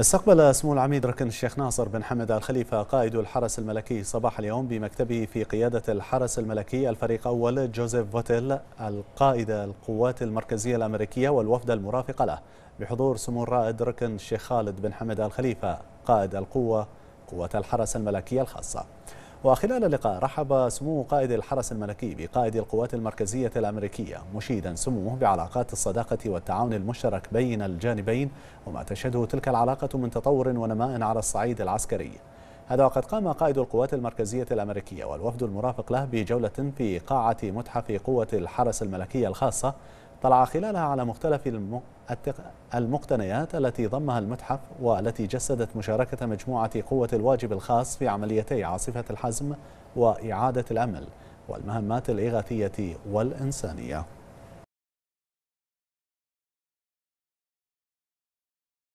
استقبل سمو العميد ركن الشيخ ناصر بن حمد الخليفة قائد الحرس الملكي صباح اليوم بمكتبه في قيادة الحرس الملكي الفريق أول جوزيف فوتيل القائد القوات المركزية الأمريكية والوفد المرافق له بحضور سمو الرائد ركن الشيخ خالد بن حمد الخليفة قائد القوة قوة الحرس الملكية الخاصة وخلال اللقاء رحب سمو قائد الحرس الملكي بقائد القوات المركزية الأمريكية مشيدا سموه بعلاقات الصداقة والتعاون المشترك بين الجانبين وما تشهده تلك العلاقة من تطور ونماء على الصعيد العسكري هذا وقد قام قائد القوات المركزية الأمريكية والوفد المرافق له بجولة في قاعة متحف قوة الحرس الملكية الخاصة طلع خلالها على مختلف المقتنيات التي ضمها المتحف والتي جسدت مشاركة مجموعة قوة الواجب الخاص في عمليتي عاصفة الحزم وإعادة الأمل والمهمات الإغاثية والإنسانية